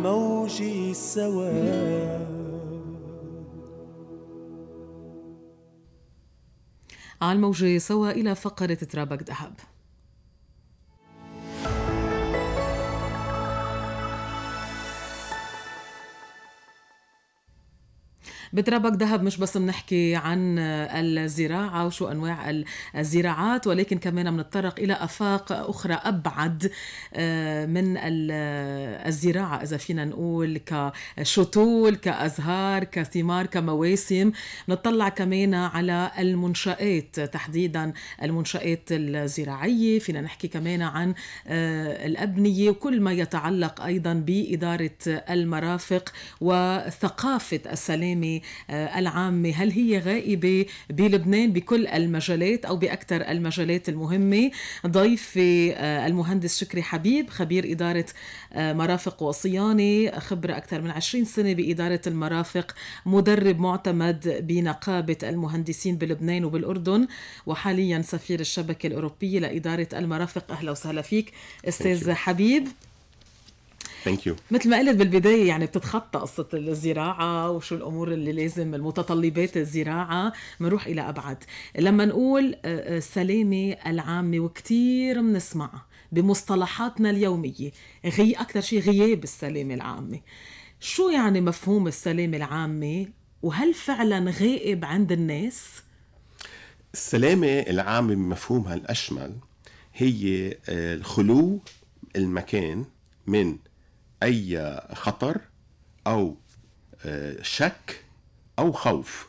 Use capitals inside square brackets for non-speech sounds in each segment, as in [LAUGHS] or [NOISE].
الموج سوا على الموجة سوا إلى فقرة ترابك ذهب بترابك ذهب مش بس بنحكي عن الزراعة وشو أنواع الزراعات ولكن كمان بنتطرق إلى آفاق أخرى أبعد آه، من الزراعة إذا فينا نقول كشتول كأزهار كثمار كمواسم نطلع كمان على المنشآت تحديدا المنشآت الزراعية فينا نحكي كمان عن آه، الأبنية وكل ما يتعلق أيضا بإدارة المرافق وثقافة السلامة آه، العامة هل هي غائبة بلبنان بكل المجالات أو بأكثر المجالات المهمة ضيفي آه، المهندس شكري حبيب خبير إدارة آه، مرافق وصيانة خبرة أكثر من 20 سنة بإدارة المرافق مدرب معتمد بنقابة المهندسين بلبنان وبالأردن وحاليا سفير الشبكة الأوروبية لإدارة المرافق أهلا وسهلا فيك أستاذ حبيب ثانك يو مثل ما قلت بالبدايه يعني بتتخطى قصه الزراعه وشو الامور اللي لازم المتطلبات الزراعه بنروح الى ابعد لما نقول آه، آه، السلامه العامه وكثير بنسمعها بمصطلحاتنا اليوميه غي اكثر شيء غياب السلامه العامه شو يعني مفهوم السلامه العامه وهل فعلا غائب عند الناس السلامه العامه بمفهومها الاشمل هي آه، الخلو المكان من اي خطر او آه، شك او خوف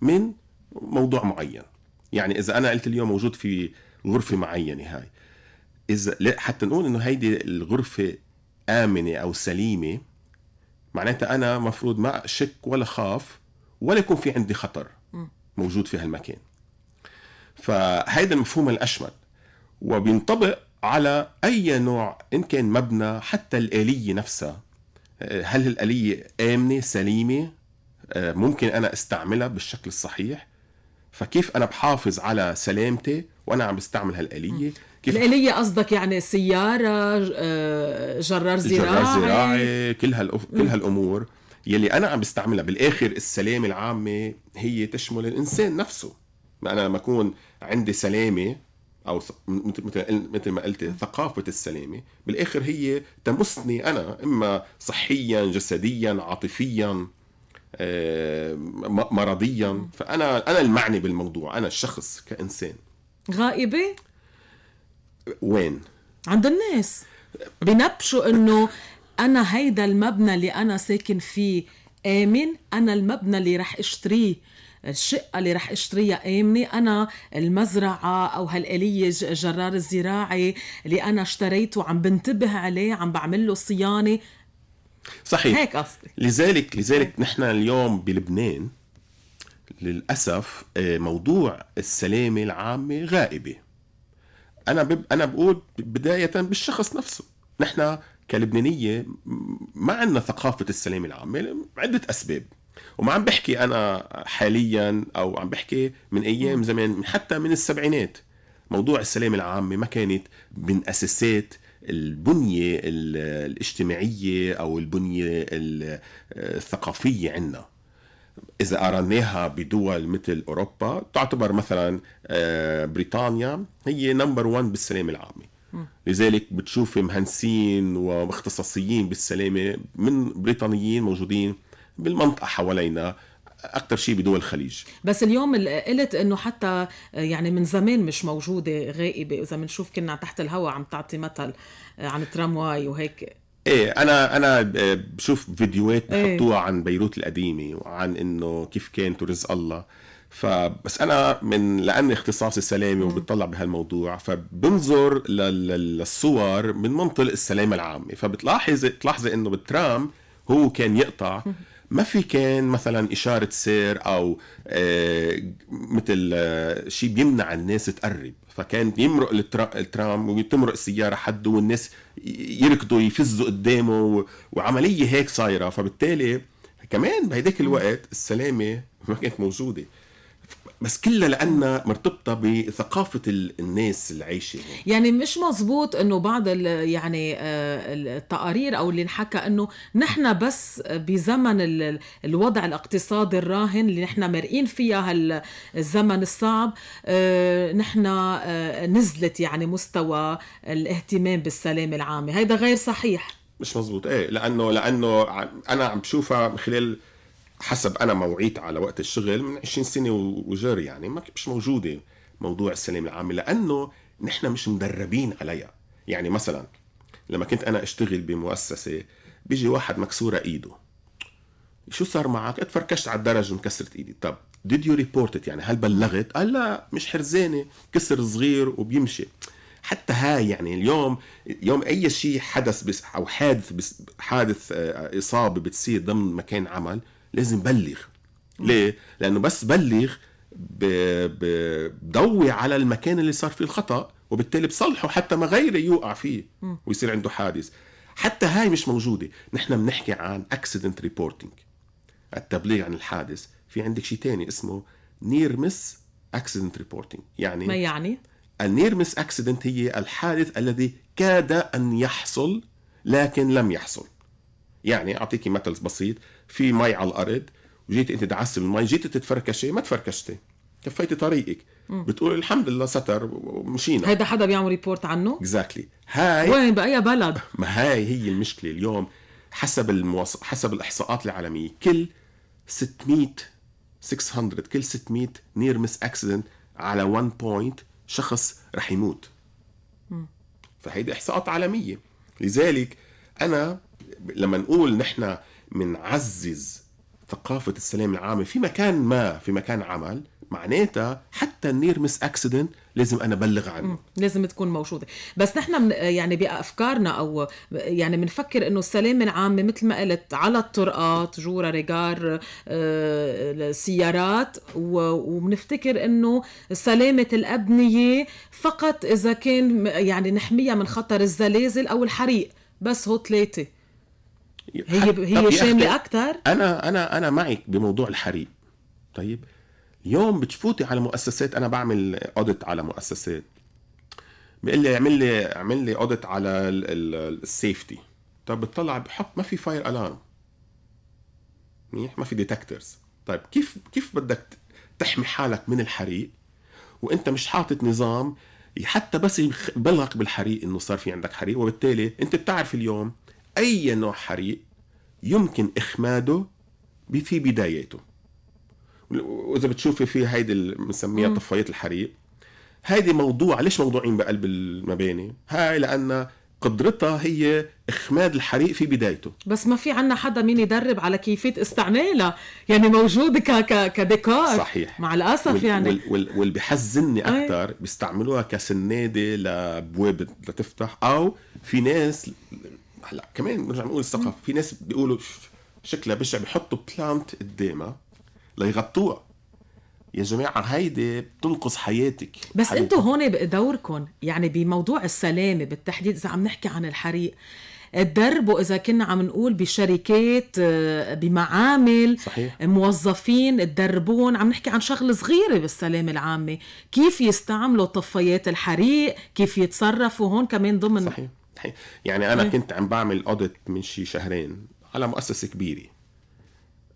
من موضوع معين يعني اذا انا قلت اليوم موجود في غرفه معينه هاي اذا حتى نقول انه هيدي الغرفه امنه او سليمه معناتها انا مفروض ما شك ولا خاف ولا يكون في عندي خطر موجود في هالمكان فهيدا المفهوم الاشمل وبينطبق على أي نوع إن كان مبنى حتى الآلية نفسها آه، هل الآلية آمنة سليمة آه، ممكن أنا استعملها بالشكل الصحيح فكيف أنا بحافظ على سلامتي وأنا عم بستعمل هالآلية كيف الآلية قصدك يعني سيارة آه، جرار زراعي جرار زراعي كل, هالأف... كل هالأمور يلي أنا عم بستعملها بالآخر السلامة العامة هي تشمل الإنسان نفسه أنا لما أكون عندي سلامة او مثل ما قلت ثقافه السلامه بالاخر هي تمسني انا اما صحيا جسديا عاطفيا آه، مرضيا فانا انا المعني بالموضوع انا الشخص كانسان غائبه وين عند الناس بنبشوا انه انا هيدا المبنى اللي انا ساكن فيه امن انا المبنى اللي رح اشتريه الشقه اللي رح اشتريها امنه انا المزرعه او هالاليه الجرار الزراعي اللي انا اشتريته عم بنتبه عليه عم بعمل له صيانه صحيح هيك قصدي لذلك لذلك نحن اليوم بلبنان للاسف آه، موضوع السلامه العامه غائبه انا بب... انا بقول بدايه بالشخص نفسه نحن كلبنانيه ما عندنا ثقافه السلامه العامه لعده اسباب وما عم بحكي انا حاليا او عم بحكي من ايام زمان حتى من السبعينات موضوع السلامه العامه ما كانت من اساسات البنيه الاجتماعيه او البنيه الثقافيه عندنا اذا قارناها بدول مثل اوروبا تعتبر مثلا آه، بريطانيا هي نمبر 1 بالسلامه العامه لذلك بتشوف مهندسين واختصاصيين بالسلامه من بريطانيين موجودين بالمنطقه حوالينا اكثر شيء بدول الخليج بس اليوم قلت انه حتى يعني من زمان مش موجوده غائبه اذا بنشوف كنا تحت الهواء عم تعطي مثل آه، عن ترامواي وهيك ايه انا انا آه، بشوف فيديوهات إيه. بحطوها إيه. عن بيروت القديمه وعن انه كيف كانت ورزق الله فبس انا من لاني اختصاصي سلامه وبتطلع بهالموضوع فبنظر للصور من منطلق السلامه العامه فبتلاحظ بتلاحظي انه بالترام هو كان يقطع ما في كان مثلا إشارة سير أو آه، مثل آه، شيء بيمنع الناس تقرب فكان بيمرق الترام وتمرق السيارة حده والناس يركضوا يفزوا قدامه وعملية هيك صايرة فبالتالي كمان بهداك الوقت السلامة ما كانت موجودة بس كلها لأنها مرتبطة بثقافة الناس اللي عايشة يعني مش مزبوط أنه بعض يعني آه، التقارير أو اللي انحكى أنه نحن بس بزمن الوضع الاقتصادي الراهن اللي نحن مرئين فيها هالزمن الصعب آه، نحن آه، نزلت يعني مستوى الاهتمام بالسلام العام هذا غير صحيح مش مزبوط ايه لانه لانه انا عم بشوفها من خلال حسب انا موعيت على وقت الشغل من 20 سنه وجاري يعني ما مش موجوده موضوع السلام العام لانه نحن مش مدربين عليها يعني مثلا لما كنت انا اشتغل بمؤسسه بيجي واحد مكسوره ايده شو صار معك؟ اتفركشت على الدرج ومكسرت ايدي، طب ديد يو ريبورت يعني هل بلغت؟ قال لا مش حرزانه، كسر صغير وبيمشي. حتى هاي يعني اليوم يوم اي شيء حدث بس او حادث بس حادث آه، اصابه بتصير ضمن مكان عمل لازم بلغ ليه؟ لانه بس بلغ بضوي على المكان اللي صار فيه الخطا وبالتالي بصلحه حتى ما غيره يوقع فيه ويصير عنده حادث حتى هاي مش موجوده نحن بنحكي عن اكسيدنت ريبورتينج التبليغ عن الحادث في عندك شيء تاني اسمه نير مس اكسيدنت ريبورتينج يعني ما يعني النير مس اكسيدنت هي الحادث الذي كاد ان يحصل لكن لم يحصل يعني اعطيك مثل بسيط في مي على الارض وجيت انت دعست بالمي جيت تتفركشي ما تفركشتي كفيتي طريقك بتقول الحمد لله ستر ومشينا هيدا حدا بيعمل ريبورت عنه اكزاكتلي exactly. هاي وين باي بلد [LAUGHS] ما هاي هي المشكله اليوم حسب المواص... حسب الاحصاءات العالميه كل 600 600 كل 600 نير مس اكسيدنت على 1 بوينت شخص رح يموت فهيدي احصاءات عالميه لذلك انا لما نقول نحن بنعزز ثقافه السلام العامه في مكان ما في مكان عمل معناتها حتى النير مس اكسيدنت لازم انا بلغ عنه لازم تكون موجوده بس نحن من يعني بافكارنا او يعني بنفكر انه السلام العام مثل ما قلت على الطرقات جورا ريجار آه، السيارات وبنفتكر انه سلامه الابنيه فقط اذا كان يعني نحميها من خطر الزلازل او الحريق بس هو ثلاثه هي هي شامله اكثر انا انا انا معك بموضوع الحريق طيب اليوم بتفوتي على مؤسسات انا بعمل اوديت على مؤسسات بيقول لي اعمل لي اعمل لي اوديت على السيفتي طب بتطلع بحط ما في فاير الارم منيح ما في ديتكترز طيب كيف كيف بدك تحمي حالك من الحريق وانت مش حاطط نظام حتى بس يبلغك بالحريق انه صار في عندك حريق وبالتالي انت بتعرف اليوم أي نوع حريق يمكن إخماده في بدايته وإذا بتشوفي في هيدي بنسميها طفايات الحريق هيدي موضوع ليش موضوعين بقلب المباني هاي لأنها قدرتها هي اخماد الحريق في بدايته بس ما في عنا حدا مين يدرب على كيفيه استعمالها يعني موجود ك ك كديكور صحيح مع الاسف وال يعني وال وال واللي بيحزني اكثر بيستعملوها كسناده لبواب لتفتح او في ناس هلا كمان بنرجع بنقول الثقافه في ناس بيقولوا شكلها بشع بحطوا بلانت قدامها ليغطوها يا جماعة هيدي بتنقص حياتك بس انتو هون دوركم يعني بموضوع السلامة بالتحديد إذا عم نحكي عن الحريق تدربوا اذا كنا عم نقول بشركات آه، بمعامل صحيح. موظفين تدربون عم نحكي عن شغله صغيره بالسلامه العامه كيف يستعملوا طفايات الحريق كيف يتصرفوا هون كمان ضمن صحيح. يعني انا كنت عم بعمل اوديت من شي شهرين على مؤسسه كبيره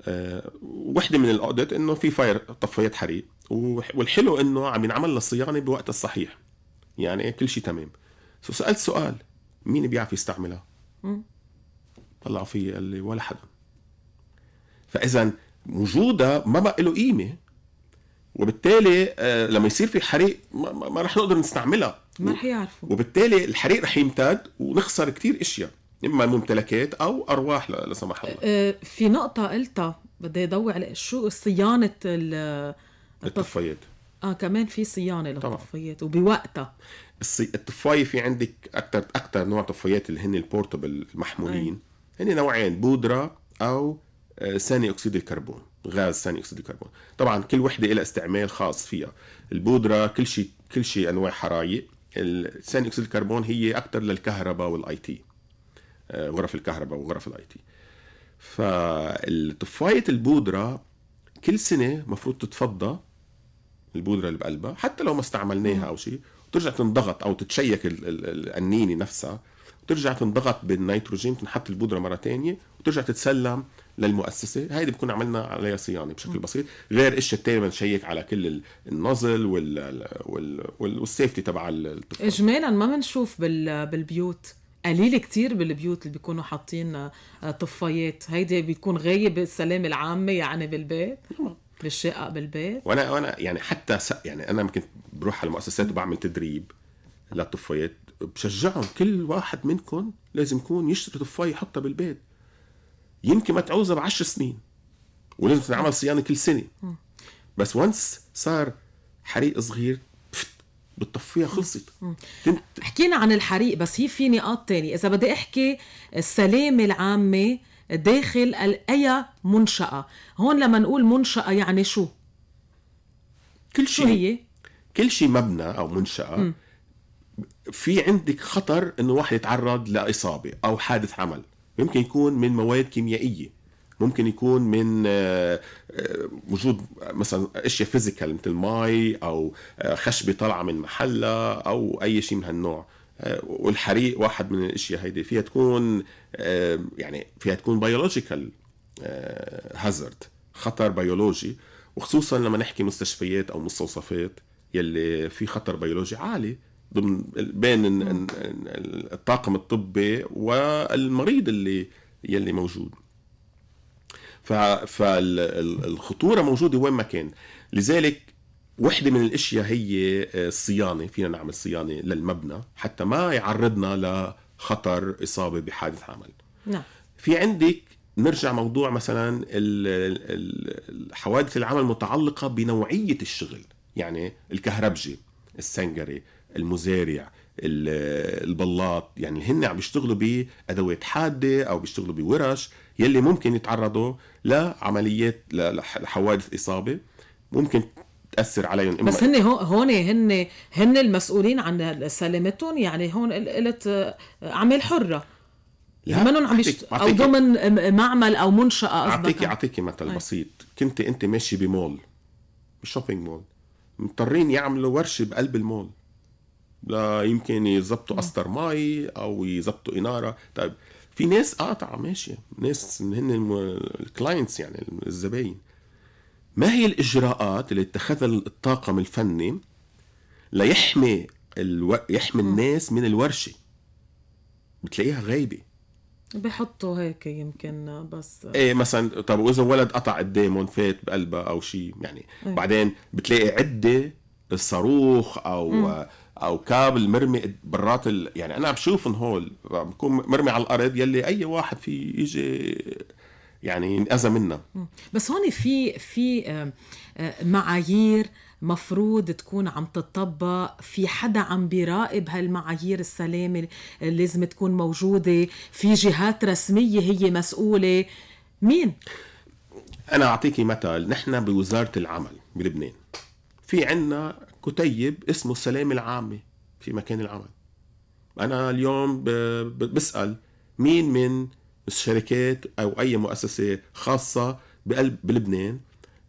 آه، وحده من الاوديت انه في فاير طفايات حريق والحلو انه عم ينعمل للصيانه بوقت الصحيح يعني كل شيء تمام سو سالت سؤال مين بيعرف يستعملها؟ طلعوا فيي قال لي ولا حدا فاذا وجودها ما بقى له قيمه وبالتالي آه، لما يصير في حريق ما, ما رح نقدر نستعملها ما رح يعرفوا وبالتالي الحريق رح يمتد ونخسر كثير اشياء اما ممتلكات او ارواح لا سمح الله أه، في نقطه قلتها بدي ضوي على شو صيانه الطفايات اه كمان في صيانه للطفايات وبوقتها الصي... الطفايه في عندك اكثر اكثر نوع طفايات اللي هن البورتبل المحمولين أي. هن نوعين بودره او آه، ثاني اكسيد الكربون غاز ثاني اكسيد الكربون طبعا كل وحده لها استعمال خاص فيها البودره كل شيء كل شيء انواع حرايق ثاني اكسيد الكربون هي اكثر للكهرباء والاي تي آه، غرف الكهرباء وغرف الاي تي فالطفايه البودره كل سنه المفروض تتفضى البودره اللي بقلبها حتى لو ما استعملناها او شيء وترجع تنضغط او تتشيك القنينه نفسها وترجع تنضغط بالنيتروجين تنحط البودره مره ثانيه وترجع تتسلم للمؤسسه هيدي بكون عملنا عليها صيانه بشكل بسيط غير الشيء الثاني بنشيك على كل النزل وال وال والسيفتي تبع الطفل اجمالا ما بنشوف بال... بالبيوت قليل كتير بالبيوت اللي بيكونوا حاطين آه، طفايات هيدي بتكون غايه بالسلامه العامه يعني بالبيت بالشقة بالبيت وانا وانا يعني حتى يعني انا كنت بروح على المؤسسات وبعمل تدريب للطفايات بشجعهم كل واحد منكم لازم يكون يشتري طفايه يحطها بالبيت يمكن ما تعوزها ب 10 سنين ولازم تتعمل صيانه كل سنه بس وانس صار حريق صغير بتطفيها خلصت تنت... حكينا عن الحريق بس هي في نقاط تانية اذا بدي احكي السلامه العامه داخل اي منشاه هون لما نقول منشاه يعني شو كل شيء شو هي كل شيء مبنى او منشاه م. في عندك خطر انه واحد يتعرض لاصابه او حادث عمل يمكن يكون من مواد كيميائيه ممكن يكون من آه، آه، وجود مثلا اشياء فيزيكال مثل مي او آه، خشبه طالعه من محلها او اي شيء من هالنوع والحريق واحد من الاشياء هيدي فيها تكون يعني فيها تكون بيولوجيكال هازارد خطر بيولوجي وخصوصا لما نحكي مستشفيات او مستوصفات يلي في خطر بيولوجي عالي ضمن بين الطاقم الطبي والمريض اللي يلي موجود فالخطورة موجودة وين ما كان لذلك وحدة من الأشياء هي آه، الصيانة فينا نعمل صيانة للمبنى حتى ما يعرضنا لخطر إصابة بحادث عمل نعم. في عندك نرجع موضوع مثلا حوادث العمل المتعلقة بنوعية الشغل يعني الكهربجي السنجري المزارع البلاط يعني هن عم بيشتغلوا بادوات حاده او بيشتغلوا بورش يلي ممكن يتعرضوا لعمليات لحوادث اصابه ممكن تاثر عليهم إما بس هن هون هن هن المسؤولين عن سلامتهم يعني هون قلت اعمال آه، حره لا يعني منهم عم او ضمن معمل او منشاه قصدك اعطيكي اعطيكي مثل هاي. بسيط كنت انت ماشي بمول بشوبينج مول مضطرين يعملوا ورشه بقلب المول لا يمكن يظبطوا قسطر مي او يظبطوا اناره طيب في ناس قاطعه آه، ماشيه ناس هن الكلاينتس يعني الزباين ما هي الاجراءات اللي اتخذها الطاقم الفني ليحمي الو... يحمي الناس من الورشه بتلاقيها غايبه بحطوا هيك يمكن بس ايه مثلا طب واذا ولد قطع قدامهم فات بقلبه او شيء يعني ايه. بعدين بتلاقي عده الصاروخ او مم. او كابل مرمي برات ال... يعني انا بشوف هول بكون مرمي على الارض يلي اي واحد في يجي يعني ينأذى منها بس هون في في آه، آه، معايير مفروض تكون عم تتطبق في حدا عم بيراقب هالمعايير السلامة لازم تكون موجودة في جهات رسمية هي مسؤولة مين؟ أنا أعطيكي مثال نحن بوزارة العمل بلبنان في عنا كتيب اسمه السلام العامة في مكان العمل أنا اليوم بسأل مين من الشركات أو أي مؤسسة خاصة بقلب بلبنان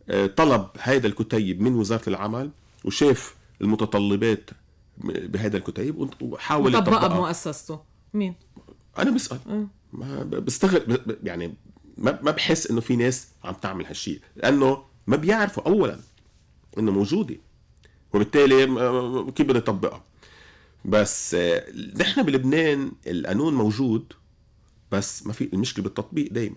آه، طلب هذا الكتيب من وزارة العمل وشاف المتطلبات بهذا الكتيب وحاول يطبقها بمؤسسته مين؟ أنا بسأل آه. ما بستغرب يعني ما بحس انه في ناس عم تعمل هالشيء لانه ما بيعرفوا اولا انه موجوده وبالتالي كيف بدي اطبقها بس آه، نحن بلبنان القانون موجود بس ما في المشكله بالتطبيق دائما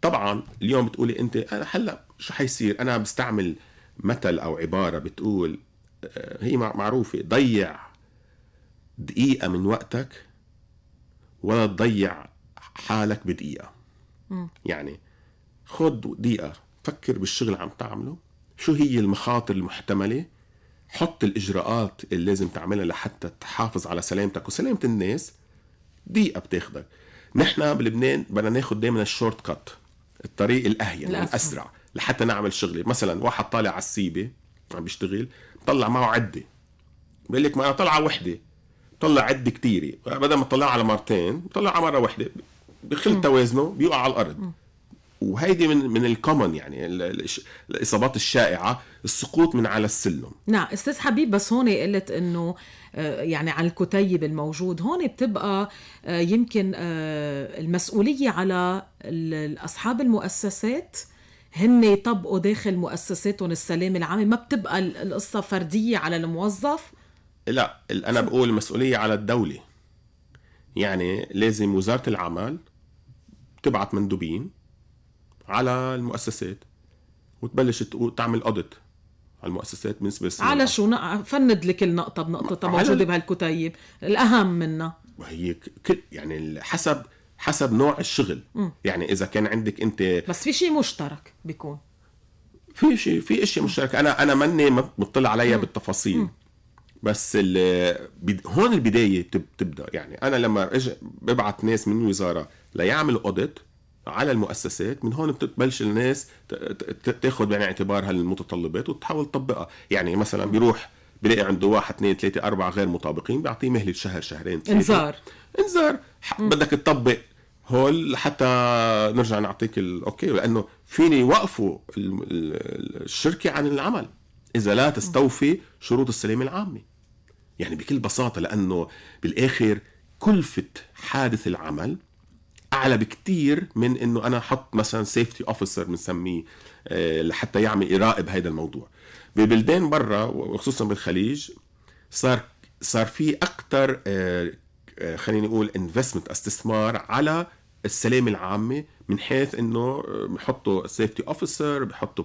طبعا اليوم بتقولي انت انا هلا شو حيصير انا بستعمل مثل او عباره بتقول آه، هي معروفه ضيع دقيقه من وقتك ولا تضيع حالك بدقيقه م. يعني خد دقيقه فكر بالشغل عم تعمله شو هي المخاطر المحتمله حط الاجراءات اللي لازم تعملها لحتى تحافظ على سلامتك وسلامه الناس دقيقه بتاخدك نحن بلبنان بدنا ناخد دائما الشورت كات الطريق الاهين الاسرع لحتى نعمل شغله مثلا واحد طالع على السيبه عم بيشتغل طلع معه عده بقول لك ما انا طالعه وحده طلع عده كثيره بدل ما طلع على مرتين طلع على مره وحده بخل توازنه بيقع على الارض م. وهيدي من من الكومن يعني الاصابات الشائعه السقوط من على السلم نعم استاذ حبيب بس هون قلت انه آه، يعني على الكتيب الموجود هون بتبقى آه، يمكن آه، المسؤوليه على اصحاب المؤسسات هن يطبقوا داخل مؤسساتهم السلام العام ما بتبقى القصه فرديه على الموظف لا انا بقول المسؤوليه على الدوله يعني لازم وزاره العمل تبعت مندوبين على المؤسسات وتبلش تعمل اوديت على المؤسسات بالنسبة على على شو نق... فند لي كل نقطة بنقطة موجودة بهالكتيب الأهم منها وهي كل يعني حسب حسب نوع الشغل م. يعني إذا كان عندك أنت بس في شيء مشترك بيكون في شيء في اشياء مشترك انا انا ماني مطلع عليها بالتفاصيل م. بس هون البدايه بتبدا يعني انا لما اجي ببعث ناس من الوزاره ليعملوا اوديت على المؤسسات من هون بتبلش الناس تاخذ بعين الاعتبار هالمتطلبات وتحاول تطبقها يعني مثلا بيروح بلاقي عنده واحد اثنين ثلاثة أربعة غير مطابقين بيعطيه مهلة شهر شهرين انذار انذار بدك تطبق هول حتى نرجع نعطيك الاوكي لانه فيني يوقفوا الشركه عن العمل اذا لا تستوفي شروط السلامه العامه يعني بكل بساطه لانه بالاخر كلفه حادث العمل اعلى بكتير من انه انا احط مثلا سيفتي اوفيسر بنسميه آه، لحتى يعمل يراقب هذا الموضوع ببلدان برا وخصوصا بالخليج صار صار في اكثر آه، آه، خليني اقول انفستمنت استثمار على السلامه العامه من حيث انه بحطوا سيفتي اوفيسر بحطوا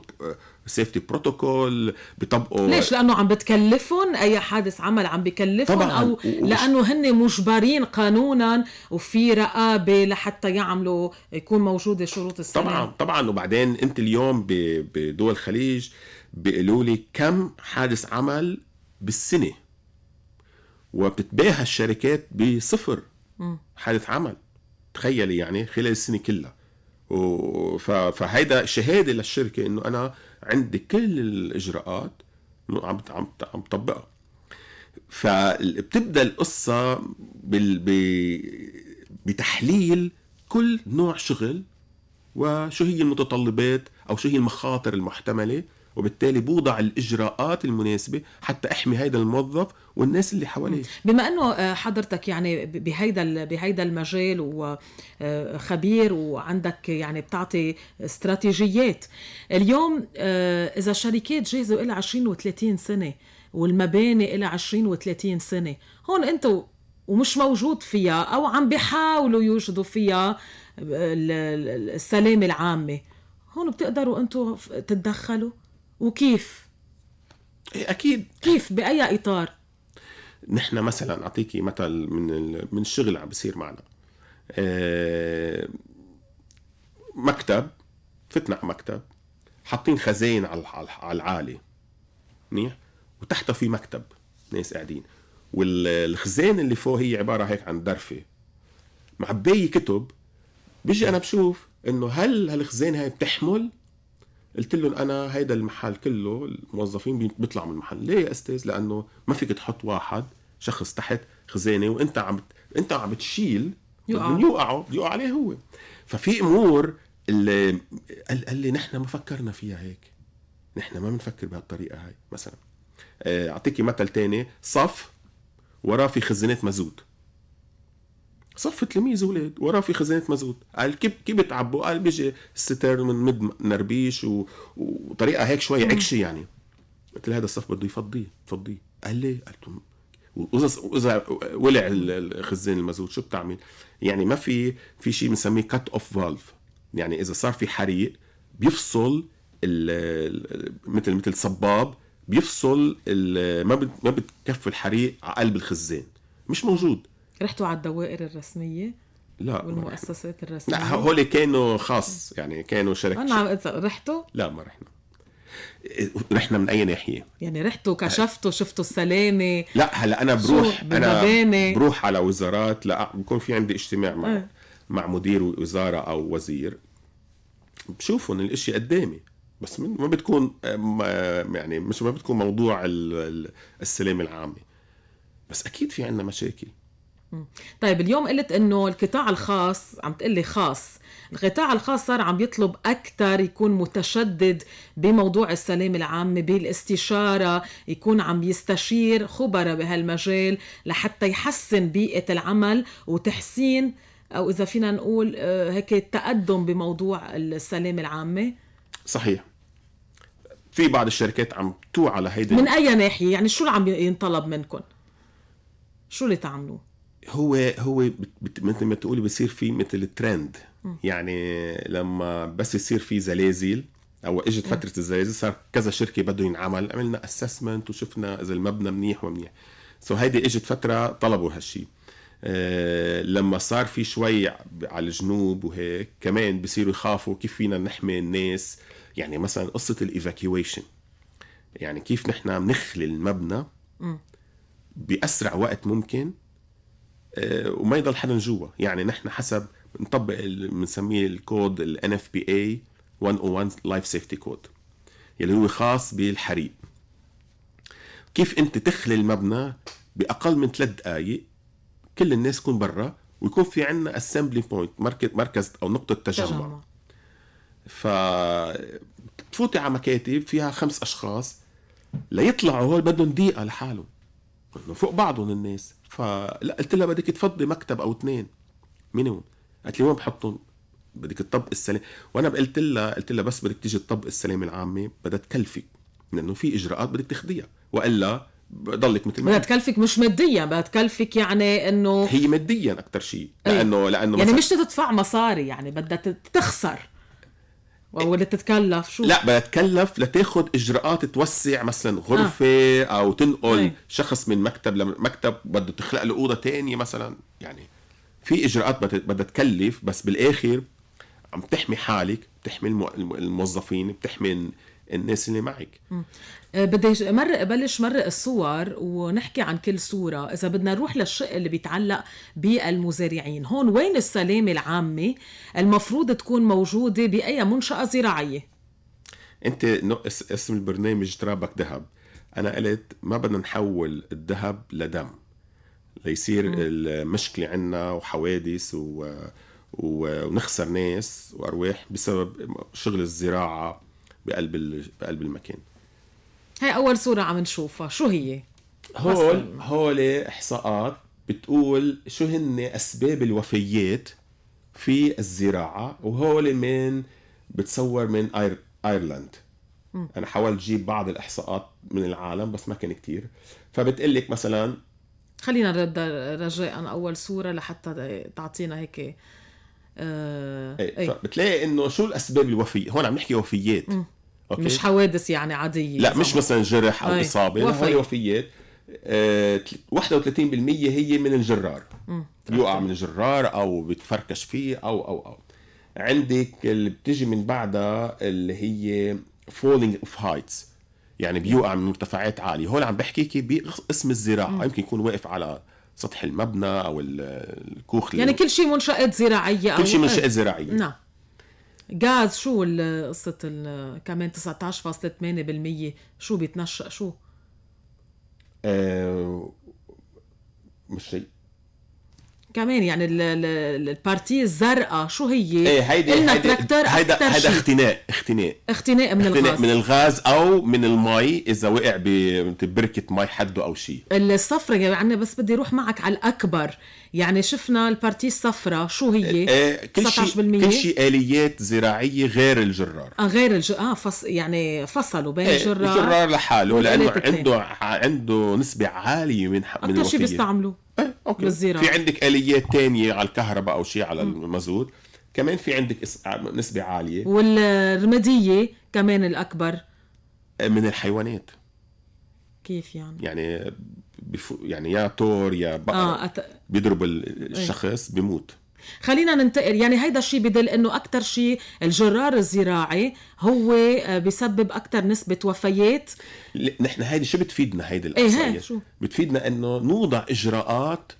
سيفتي بروتوكول بيطبقوا ليش لانه عم بتكلفهم اي حادث عمل عم بكلفهم طبعاً. او لانه هن مجبرين قانونا وفي رقابه لحتى يعملوا يكون موجوده شروط السلام طبعا طبعا وبعدين انت اليوم بدول الخليج بيقولوا لي كم حادث عمل بالسنه وبتتباهى الشركات بصفر حادث عمل تخيلي يعني خلال السنه كلها فهيدا شهاده للشركه انه انا عندي كل الاجراءات عم عم عم طبقها فبتبدا القصه بال ب... بتحليل كل نوع شغل وشو هي المتطلبات او شو هي المخاطر المحتمله وبالتالي بوضع الاجراءات المناسبه حتى احمي هذا الموظف والناس اللي حواليه بما انه آه، حضرتك يعني بهيدا بهيدا المجال وخبير آه، وعندك يعني بتعطي استراتيجيات اليوم آه، اذا الشركات جاهزه لها 20 و30 سنه والمباني لها 20 و30 سنه هون انتم ومش موجود فيها او عم بيحاولوا يوجدوا فيها السلامه العامه هون بتقدروا انتم تتدخلوا وكيف إيه اكيد كيف باي اطار نحن مثلا اعطيكي مثل من من الشغل اللي عم بيصير معنا أه مكتب فتنا على مكتب حاطين خزين على على العالي منيح وتحته في مكتب ناس قاعدين والخزان اللي فوق هي عباره هيك عن درفه معبيه كتب بيجي انا بشوف انه هل هالخزان هاي بتحمل قلت لهم انا هيدا المحل كله الموظفين بيطلعوا من المحل ليه يا استاذ لانه ما فيك تحط واحد شخص تحت خزانه وانت عم انت عم بتشيل بدهم يوقعوا بده يوقع عليه هو ففي امور اللي قال لي نحن ما فكرنا فيها هيك نحن ما بنفكر بهالطريقه هاي مثلا آه، اعطيكي مثل تاني صف وراه في خزانات مزود صف تلاميذ ولاد وراه في خزانه مازوت قال كيف كيف بتعبوا قال بيجي الستار من مد نربيش و... وطريقه هيك شوي عكشي يعني قلت له هذا الصف بده يفضيه فضيه قال لي قلت له واذا واذا ولع الخزان المازوت شو بتعمل؟ يعني ما في في شيء بنسميه كات اوف فالف يعني اذا صار في حريق بيفصل مثل مثل صباب بيفصل ما ما بتكفي الحريق على قلب الخزان مش موجود رحتوا على الدوائر الرسميه لا والمؤسسات الرسميه لا هول كانوا خاص يعني كانوا شركه انا عم رحتوا؟ لا ما رحنا رحنا من اي ناحيه يعني رحتوا كشفتوا شفتوا السلامه لا هلا انا بروح انا بروح على وزارات لا بكون في عندي اجتماع مع أه. مع مدير وزاره او وزير بشوفهم الاشي قدامي بس من ما بتكون يعني مش ما بتكون موضوع السلام العامه بس اكيد في عندنا مشاكل طيب اليوم قلت انه القطاع الخاص عم تقلي خاص القطاع الخاص صار عم يطلب اكثر يكون متشدد بموضوع السلامه العامه بالاستشاره يكون عم يستشير خبراء بهالمجال لحتى يحسن بيئه العمل وتحسين او اذا فينا نقول آه، هيك التقدم بموضوع السلامه العامه صحيح في بعض الشركات عم توعى هيدا من اي ناحيه يعني شو اللي عم ينطلب منكم شو اللي تعملوه هو هو مثل ما تقولي بصير في مثل ترند يعني لما بس يصير في زلازل او اجت فتره الزلازل صار كذا شركه بده ينعمل عملنا اسسمنت وشفنا اذا المبنى منيح ومنيح سو so هيدي اجت فتره طلبوا هالشيء آه، لما صار في شوي على الجنوب وهيك كمان بصيروا يخافوا كيف فينا نحمي الناس يعني مثلا قصه الايفاكيويشن يعني كيف نحن بنخلي المبنى باسرع وقت ممكن آه، وما يضل حدا جوا يعني نحن حسب نطبق بنسميه الكود ال NFPA 101 لايف سيفتي كود يلي هو خاص بالحريق كيف انت تخلي المبنى باقل من ثلاث دقائق كل الناس تكون برا ويكون في عندنا اسمبلي بوينت مركز او نقطه تجمع, تجمع. ف تفوتي على مكاتب فيها خمس اشخاص ليطلعوا هول بدهم دقيقه لحالهم انه فوق بعضهم الناس فلا قلت لها بدك تفضي مكتب او اثنين مينيموم قالت لي وين بحطهم بدك تطبق السلام وانا قلت لها قلت لها بس بدك تيجي تطبق السلام العامه بدها تكلفك لانه في اجراءات بدك تاخذيها والا بضلك مثل ما بدها تكلفك مش ماديا بدها تكلفك يعني انه هي ماديا اكثر شيء إيه. لانه لانه يعني مش تدفع مصاري يعني بدها تخسر ولا تتكلف شو لا بتكلف لتاخد اجراءات توسع مثلا غرفه آه. او تنقل هي. إيه. شخص من مكتب لمكتب بده تخلق له اوضه ثانيه مثلا يعني في اجراءات بدها تكلف بس بالاخر عم تحمي حالك بتحمي الموظفين بتحمي الناس اللي معك آه، بدي مر بلش مرق الصور ونحكي عن كل صورة إذا بدنا نروح للشق اللي بيتعلق بالمزارعين هون وين السلامة العامة المفروض تكون موجودة بأي منشأة زراعية أنت اسم البرنامج ترابك ذهب أنا قلت ما بدنا نحول الذهب لدم ليصير المشكلة عنا وحوادث و ونخسر ناس وارواح بسبب شغل الزراعه بقلب بقلب المكان هي اول صوره عم نشوفها شو هي هول هول احصاءات بتقول شو هن اسباب الوفيات في الزراعه وهول من بتصور من آير... ايرلند انا حاولت جيب بعض الاحصاءات من العالم بس ما كان كتير فبتقول لك مثلا خلينا نرد رجاء اول صوره لحتى تعطينا هيك آه إيه،, ايه فبتلاقي انه شو الاسباب الوفيه هون عم نحكي وفيات أوكي. مش حوادث يعني عاديه لا مش مثلا جرح او أي. اصابه وفي. وفيات آه 31% هي من الجرار بيوقع من الجرار او بتفركش فيه او او او عندك اللي بتيجي من بعدها اللي هي فولينج اوف هايتس يعني بيوقع من مرتفعات عاليه هون عم بحكيكي باسم الزراعه يمكن يكون واقف على سطح المبنى او الكوخ يعني كل شيء منشات زراعيه كل شيء منشات زراعيه نعم غاز شو قصه كمان 19.8% شو بيتنشأ شو؟ آه مش شيء كمان يعني البارتي الزرقاء شو هي؟ ايه هيدي قلنا تراكتور هيدا هيدا اختناق اختناق اختناق من اختناق الغاز من الغاز او من المي اذا وقع ببركه مي حده او شيء الصفرة يعني بس بدي اروح معك على الاكبر يعني شفنا البارتي الصفراء شو هي؟ ايه, إيه، كل شيء كل شيء اليات زراعيه غير الجرار اه غير الج... اه فص... يعني فصلوا بين ايه الجرار الجرار لحاله لانه عنده عنده نسبه عاليه من من اكثر شيء بيستعملوه ايه اوكي بالزيرة. في عندك اليات تانية على الكهرباء او شيء على المازوت كمان في عندك آه، نسبة عالية والرمادية كمان الأكبر آه، من الحيوانات كيف يعني؟ يعني بفو يعني يا تور يا بقر آه أت... بيضرب إيه. الشخص ايه؟ بيموت خلينا ننتقل يعني هيدا الشيء بدل انه اكثر شيء الجرار الزراعي هو آه، بسبب اكثر نسبه وفيات نحن هيدي شو بتفيدنا هيدي الاحصائيات إيه, إيه، بتفيدنا انه نوضع اجراءات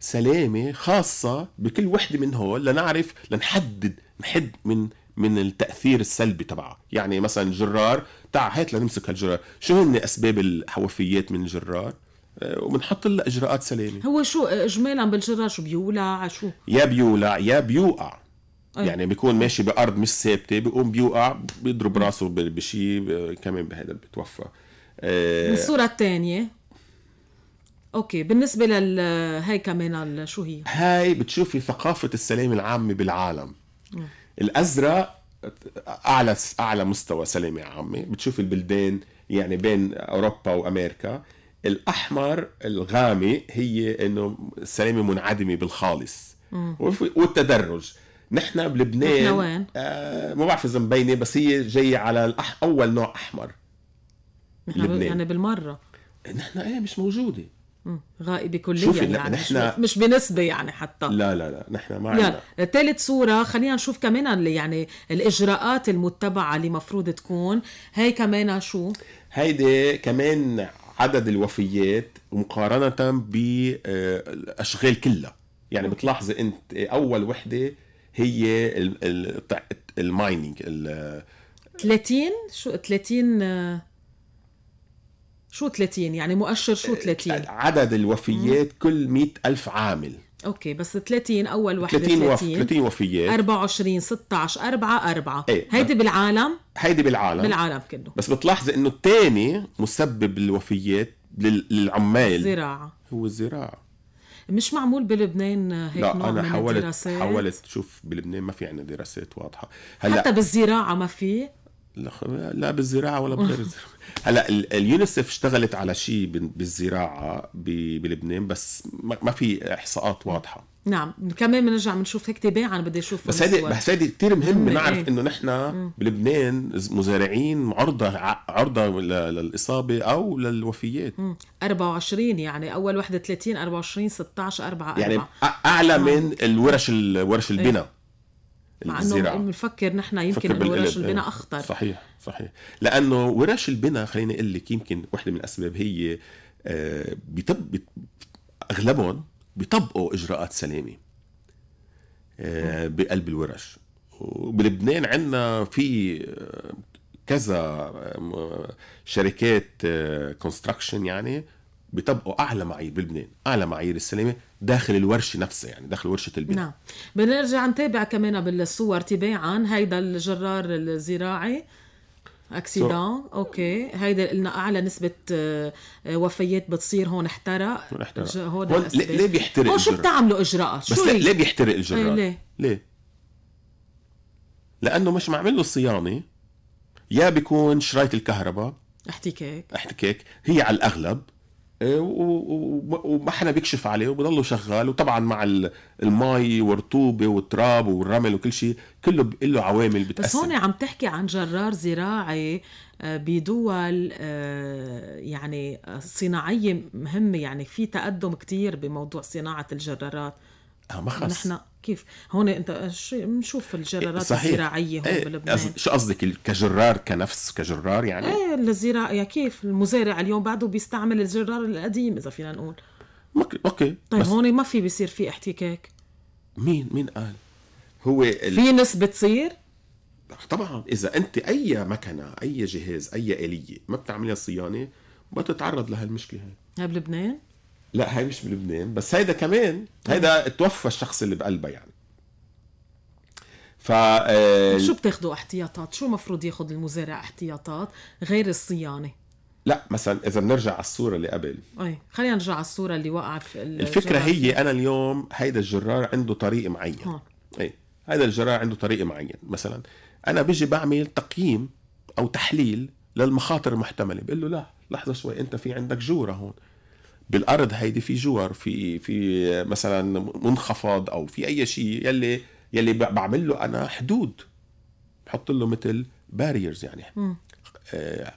سلامه خاصه بكل وحده من هول لنعرف لنحدد نحد من من التاثير السلبي تبعها يعني مثلا الجرار تعال هات لنمسك هالجرار شو هن اسباب الوفيات من الجرار وبنحط لها اجراءات سلامه هو شو اجمالا بالجرار شو بيولع شو يا بيولع يا بيوقع أيوه. يعني بيكون ماشي بارض مش ثابته بيقوم بيوقع بيضرب راسه بشيء آه، كمان بهذا بتوفى آه الصوره الثانيه اوكي بالنسبه لل هي كمان شو هي هاي بتشوفي ثقافه السلامه العامه بالعالم م. الازرق اعلى اعلى مستوى سلامه عامه بتشوفي البلدان يعني بين اوروبا وامريكا الاحمر الغامق هي انه السلامه منعدمه بالخالص مم. والتدرج نحن بلبنان نحن وين؟ آه ما بعرف اذا مبينه بس هي جايه على الأح... اول نوع احمر نحن يعني بالمره نحن ايه مش موجوده غائبه كليا يعني نحن مش بنسبه يعني حتى لا لا لا نحن ما عندنا ثالث صوره خلينا نشوف كمان اللي يعني الاجراءات المتبعه اللي مفروض تكون هي كمان شو هيدي كمان عدد الوفيات مقارنه بالاشغال آه، كلها يعني بتلاحظي انت آه، اول وحده هي المايننج آه، 30 شو 30 شو 30 يعني مؤشر شو 30 عدد الوفيات مم. كل مئة ألف عامل اوكي بس 30 اول وحده 30 30 وفيات 24 16 4 4 ايه. هيدي بالعالم هيدي بالعالم بالعالم كله بس بتلاحظي انه الثاني مسبب الوفيات للعمال الزراعه هو الزراعه مش معمول بلبنان هيك لا نوع انا من حاولت الدراسات. حاولت شوف بلبنان ما في عندنا دراسات واضحه هلا حتى بالزراعه ما في لا بالزراعه ولا بغير [LAUGHS] الزراعه هلا اليونيسف اشتغلت على شيء بالزراعه بلبنان بس ما في احصاءات واضحه نعم كمان بنرجع بنشوف هيك تباعا بدي اشوف بس هيدي بس هيدي كثير مهم نعرف ايه. انه نحن بلبنان مزارعين عرضه عرضه للاصابه او للوفيات مم. 24 يعني اول وحده 30 24 16 4 يعني 4 يعني اعلى نعم. من الورش ورش البناء ايه. مع انه بنفكر نحن يمكن انه ورش البناء اخطر صحيح صحيح لانه ورش البناء خليني اقول لك يمكن وحده من الاسباب هي آه، بيطب اغلبهم بيطبقوا اجراءات سلامه آه، بقلب الورش وبلبنان عندنا في آه، كذا شركات كونستراكشن يعني بيطبقوا اعلى معايير بلبنان اعلى معايير السلامه داخل الورشه نفسها يعني داخل ورشه البناء نعم بنرجع نتابع كمان بالصور تباعا هيدا الجرار الزراعي اكسيدون so. اوكي هيدا قلنا اعلى نسبه آه، وفيات بتصير هون احترق هون ليه بيحترق هون شو بتعملوا اجراءات بس ليه, ليه بيحترق إيه، الجرار ايه ليه ليه لانه مش معمل له صيانه يا بيكون شرايط الكهرباء احتكاك احتكاك هي على الاغلب إيه، وما حدا بيكشف عليه وبضله شغال وطبعا مع المي والرطوبه والتراب والرمل وكل شيء كله له عوامل بتاثر بس هون عم تحكي عن جرار زراعي آه، بدول آه، يعني صناعيه مهمه يعني في تقدم كتير بموضوع صناعه الجرارات اه ما خص نحن كيف هون انت بنشوف الجرارات صحيح. الزراعيه هون ايه بلبنان شو قصدك كجرار كنفس كجرار يعني؟ ايه الزراعه كيف المزارع اليوم بعده بيستعمل الجرار القديم اذا فينا نقول مك... اوكي طيب بس... هون ما في بيصير في احتكاك مين مين قال؟ هو ال... في نسبه بتصير؟ طبعا اذا انت اي مكنه اي جهاز اي اليه ما بتعملها صيانه ما تتعرض لهالمشكله هاي بلبنان؟ لا هاي مش بلبنان بس هيدا كمان هيدا أيوة. توفى الشخص اللي بقلبه يعني ف آه، شو بتاخذوا احتياطات؟ شو مفروض ياخذ المزارع احتياطات غير الصيانه؟ لا مثلا اذا بنرجع على الصوره اللي قبل اي خلينا نرجع على الصوره اللي وقعت الفكره هي انا اليوم هيدا الجرار عنده طريق معين اي هيدا الجرار عنده طريق معين مثلا انا بيجي بعمل تقييم او تحليل للمخاطر المحتمله بقول له لا لحظه شوي انت في عندك جوره هون بالارض هيدي في جوار في في مثلا منخفض او في اي شيء يلي يلي بعمل له انا حدود بحط له مثل باريرز يعني م. آه،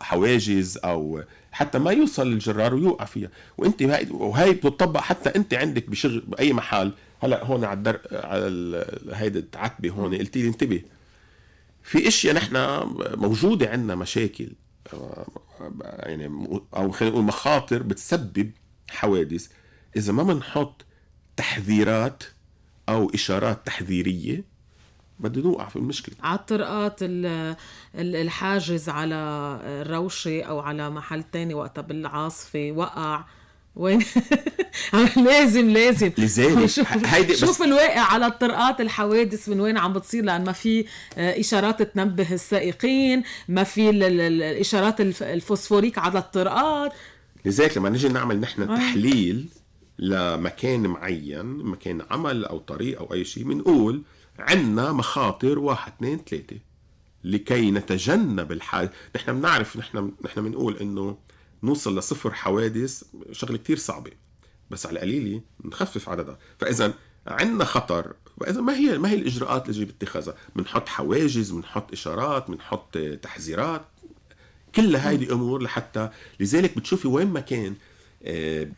حواجز او حتى ما يوصل الجرار ويوقع فيها وانت هاي وهي بتطبق حتى انت عندك بشغل باي محل هلا هون على الدر على هيدي العتبه هون قلت لي انتبه في اشياء نحن موجوده عندنا مشاكل آه، يعني او خلينا نقول مخاطر بتسبب حوادث اذا ما بنحط تحذيرات او اشارات تحذيريه بدنا نوقع في المشكله على الطرقات الحاجز على الروشه او على محل تاني وقتها بالعاصفه وقع وين [LAUGHS] لازم لازم لذلك [LAUGHS] هيدي شوف, شوف الواقع على الطرقات الحوادث من وين عم بتصير لان ما في آه، اشارات تنبه السائقين ما في الاشارات الفوسفوريك على الطرقات لذلك لما نجي نعمل نحن آه. تحليل لمكان معين مكان عمل او طريق او اي شيء بنقول عندنا مخاطر واحد اثنين ثلاثه لكي نتجنب الحادث نحن بنعرف نحن نحن بنقول انه نوصل لصفر حوادث شغله كثير صعبه بس على القليله نخفف عددها فاذا عندنا خطر فاذا ما هي ما هي الاجراءات اللي يجب اتخاذها بنحط حواجز بنحط اشارات بنحط تحذيرات كل هيدي امور لحتى لذلك بتشوفي وين ما كان آه،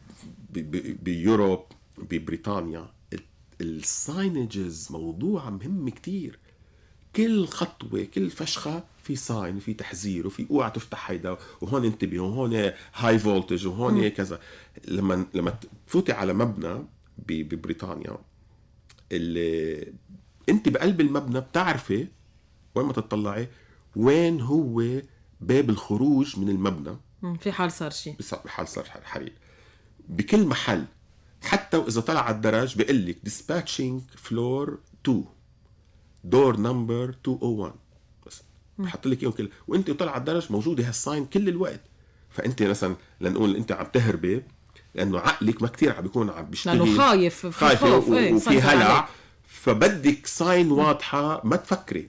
بيوروب ببريطانيا الساينجز موضوع مهم كتير كل خطوة كل فشخة في ساين وفي تحذير وفي اوعى تفتح هيدا وهون انتبه وهون هاي فولتج وهون كذا لما لما تفوتي على مبنى ببريطانيا اللي انت بقلب المبنى بتعرفي وين ما تطلعي وين هو باب الخروج من المبنى في حال صار شيء بحال صار حريق بكل محل حتى واذا طلع على الدرج بقول لك فلور 2 دور نمبر 201 حط لك اياهم كله وانت طلع على الدرج موجوده هالساين كل الوقت فانت مثلا لنقول انت عم تهربي لانه عقلك ما كثير عم بيكون عم بيشتغل لانه خايف في خايف خوف ايه وفي هلع فبدك ساين واضحه ما تفكري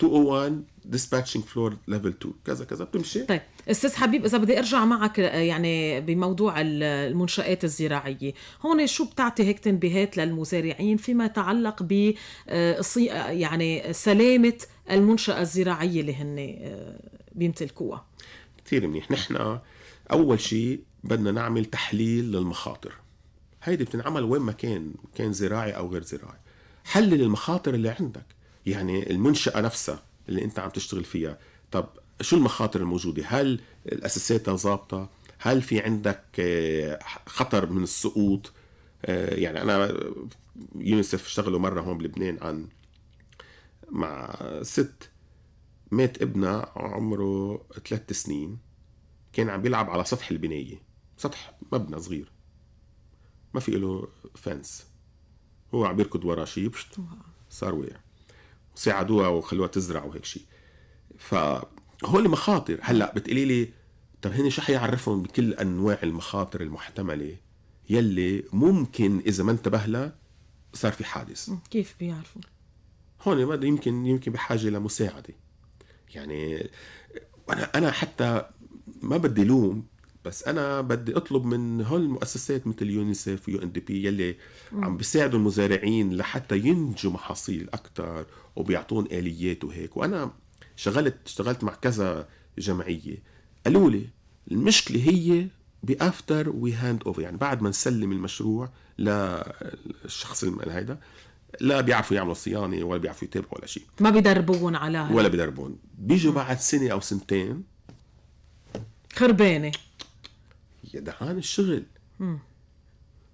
201 ديسباتشنج فلور ليفل 2 كذا كذا بتمشي طيب استاذ حبيب اذا بدي ارجع معك آه، يعني بموضوع المنشات الزراعيه هون شو بتعطي هيك تنبيهات للمزارعين فيما يتعلق ب آه، آه، يعني سلامه المنشاه الزراعيه اللي هن بيمتلكوها كثير منيح نحن اول شيء بدنا نعمل تحليل للمخاطر هيدي بتنعمل وين ما كان كان زراعي او غير زراعي حلل المخاطر اللي عندك يعني المنشاه نفسها اللي انت عم تشتغل فيها طب شو المخاطر الموجوده هل الاساسات ظابطه هل في عندك آه، خطر من السقوط آه، يعني انا يونسف اشتغلوا مره هون بلبنان عن مع ست مات ابنها عمره ثلاث سنين كان عم بيلعب على سطح البنايه سطح مبنى صغير ما في له فنس هو عم يركض وراه شيء صار وقع ساعدوها وخلوها تزرع وهيك شيء فهول مخاطر هلا بتقولي لي طب هن شو حيعرفهم بكل انواع المخاطر المحتمله يلي ممكن اذا ما انتبه لها صار في حادث كيف بيعرفوا هون يمكن يمكن بحاجه لمساعده يعني انا انا حتى ما بدي لوم بس انا بدي اطلب من هول المؤسسات مثل يونيسف ويو ان دي بي يلي عم بيساعدوا المزارعين لحتى ينتجوا محاصيل اكثر وبيعطون اليات وهيك وانا شغلت اشتغلت مع كذا جمعيه قالوا لي المشكله هي بافتر وي هاند اوفر يعني بعد ما نسلم المشروع للشخص هيدا لا بيعرفوا يعملوا صيانه ولا بيعرفوا يتابعوا ولا شيء ما بيدربون على ولا بيدربون بيجوا بعد سنه او سنتين خربانه يا ده هان الشغل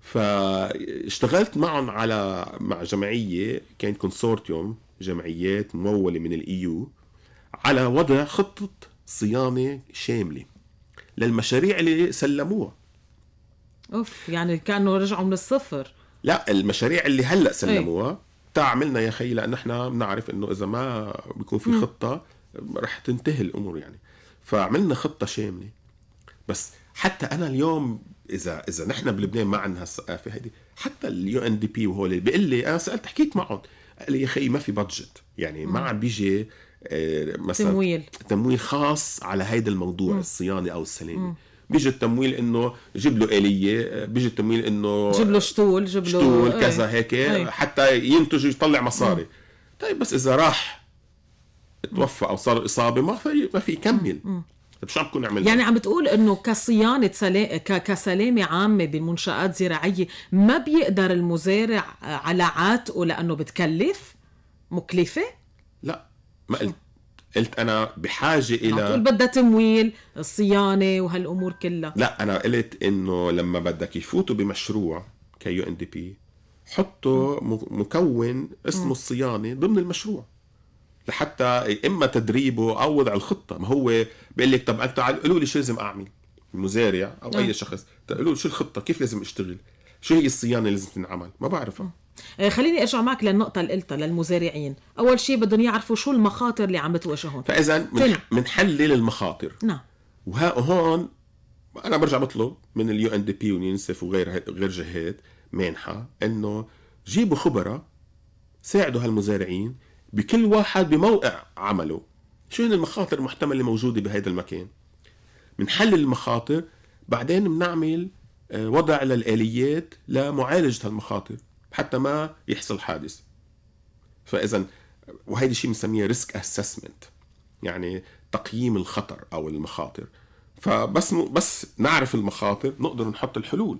فاشتغلت معهم على مع جمعيه كانت كونسورتيوم جمعيات مموله من الايو e على وضع خطه صيانه شامله للمشاريع اللي سلموها اوف يعني كانوا رجعوا من الصفر لا المشاريع اللي هلا إيه. سلموها تعملنا يا خي لان احنا بنعرف انه اذا ما بيكون في خطه رح تنتهي الامور يعني فعملنا خطه شامله بس حتى انا اليوم اذا اذا نحن بلبنان ما عندنا الثقافه هيدي حتى اليو ان دي بي وهول بيقول لي انا سالت حكيت معهم قال لي يا اخي ما في بادجت يعني ما عم بيجي آه، مثلا تمويل تمويل خاص على هيدا الموضوع مم. الصيانه او السلامه بيجي التمويل انه جيب له آلية آه، بيجي التمويل انه جيب له شطول جيب له شطول إيه. كذا هيك ايه. آه، حتى ينتج يطلع مصاري مم. طيب بس اذا راح توفى او صار اصابه ما في ما في يكمل طيب شو عم تكون عملت؟ يعني عم بتقول انه كصيانه سلا... ك... كسلامه عامه بالمنشات زراعيه ما بيقدر المزارع على عاتقه لانه بتكلف مكلفه؟ لا ما قلت قلت انا بحاجه الى تقول بدها تمويل الصيانه وهالامور كلها لا انا قلت انه لما بدك يفوتوا بمشروع كيو ان دي بي حطوا مكون اسمه الصيانه ضمن المشروع لحتى اما تدريبه او وضع الخطه ما هو بيقول لك طب انتوا قولوا لي شو لازم اعمل المزارع او نعم. اي شخص قولوا شو الخطه كيف لازم اشتغل شو هي الصيانه اللي لازم تنعمل ما بعرفها آه، خليني ارجع معك للنقطه اللي قلتها للمزارعين اول شيء بدهم يعرفوا شو المخاطر اللي عم بتواجههم فاذا بنحلل المخاطر نعم وهون انا برجع بطلب من اليو ان دي بي واليونسف وغير غير جهات مانحه انه جيبوا خبراء ساعدوا هالمزارعين بكل واحد بموقع عمله شو هن المخاطر المحتمله الموجوده موجوده بهذا المكان بنحلل المخاطر بعدين بنعمل آه، وضع للاليات لمعالجه هالمخاطر حتى ما يحصل حادث فاذا وهيدي الشيء بنسميه ريسك اسسمنت يعني تقييم الخطر او المخاطر فبس بس نعرف المخاطر نقدر نحط الحلول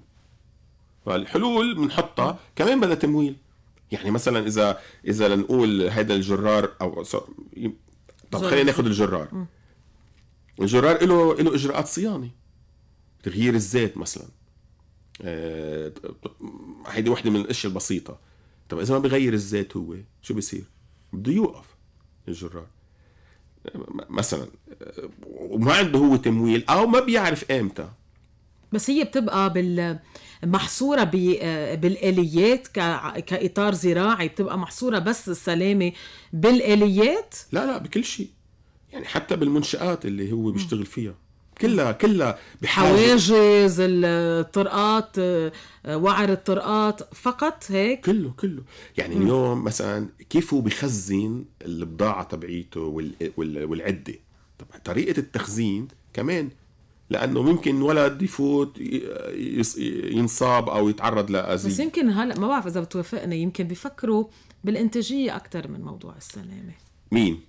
فالحلول بنحطها كمان بدها تمويل يعني مثلا اذا اذا لنقول هذا الجرار او طب خلينا ناخذ الجرار الجرار له له اجراءات صيانه تغيير الزيت مثلا آه، هيدي وحده من الاشياء البسيطه طب اذا ما بغير الزيت هو شو بصير بده يوقف الجرار آه، مثلا آه، وما عنده هو تمويل او ما بيعرف ايمتى بس هي بتبقى بال محصوره بالاليات كاطار زراعي بتبقى محصوره بس السلامه بالاليات لا لا بكل شيء يعني حتى بالمنشات اللي هو بيشتغل فيها كلها كلها حواجز الطرقات وعر الطرقات فقط هيك كله كله يعني م. اليوم مثلا كيف هو بخزن البضاعه تبعيته والعده طبعا طريقه التخزين كمان لانه ممكن ولد يفوت ينصاب او يتعرض لاذيه بس يمكن هلا ما بعرف اذا بتوافقنا يمكن بيفكروا بالانتاجيه اكثر من موضوع السلامه مين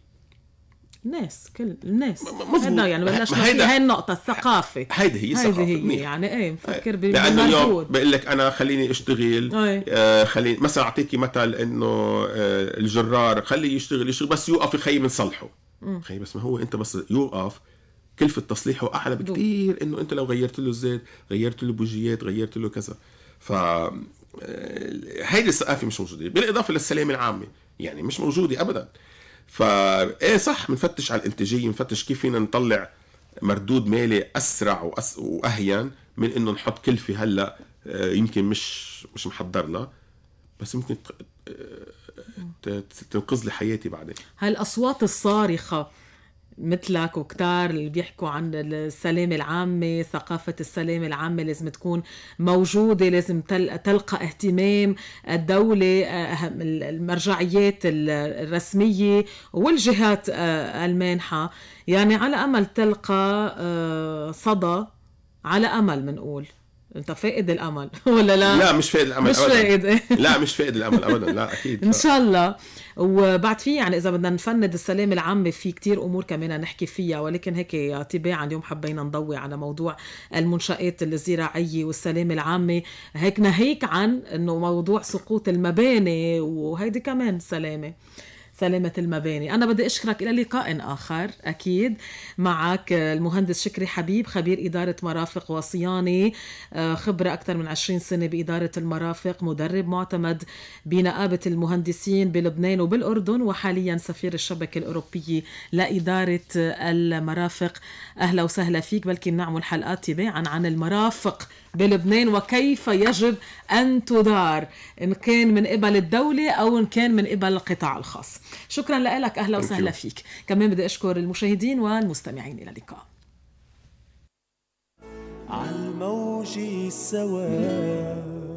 الناس كل الناس مزبوط يعني بلشنا في هي النقطة الثقافة هيدي هي الثقافة هيدي هي مين. يعني ايه مفكر إيه. لأنه اليوم بقول لك أنا خليني أشتغل إيه. آه خليني مثلا أعطيكي مثل إنه آه الجرار خليه يشتغل يشتغل بس يوقف يا خيي من خيي بس ما هو أنت بس يوقف كلفه تصليحه اعلى بكتير انه انت لو غيرت له الزيت غيرت له بوجيات غيرت له كذا ف آه، هيدي الثقافه مش موجوده بالاضافه للسلامه العامه يعني مش موجوده ابدا فا ايه صح بنفتش على الانتاجيه بنفتش كيف فينا نطلع مردود مالي اسرع وأس... واهين من انه نحط كلفه هلا آه، يمكن مش مش محضرنا بس ممكن آه، تنقذ لي حياتي بعدين هالاصوات الصارخه مثلك وكتار اللي بيحكوا عن السلامة العامة ثقافة السلامة العامة لازم تكون موجودة لازم تلقى اهتمام الدولة آه، المرجعيات الرسمية والجهات آه، المانحة يعني على أمل تلقى آه، صدى على أمل منقول انت فاقد الامل [LAUGHS] ولا لا؟ لا مش فاقد الامل مش فاقد [LAUGHS] لا مش فاقد الامل ابدا لا اكيد ان شاء الله وبعد في يعني اذا بدنا نفند السلام العام في كتير امور كمان نحكي فيها ولكن هيك طباعا اليوم حبينا نضوي على موضوع المنشات الزراعيه والسلام العام هيك ناهيك عن انه موضوع سقوط المباني وهيدي كمان سلامه سلامة المباني أنا بدي أشكرك إلى لقاء آخر أكيد معك المهندس شكري حبيب خبير إدارة مرافق وصياني آه، خبرة أكثر من 20 سنة بإدارة المرافق مدرب معتمد بنقابة المهندسين بلبنان وبالأردن وحاليا سفير الشبكة الأوروبية لإدارة المرافق أهلا وسهلا فيك بلكي بنعمل حلقات تباعا عن المرافق بلبنان وكيف يجب أن تدار إن كان من قبل الدولة أو إن كان من قبل القطاع الخاص شكرا لك اهلا وسهلا فيك كمان بدي اشكر المشاهدين والمستمعين الى اللقاء الموج السواد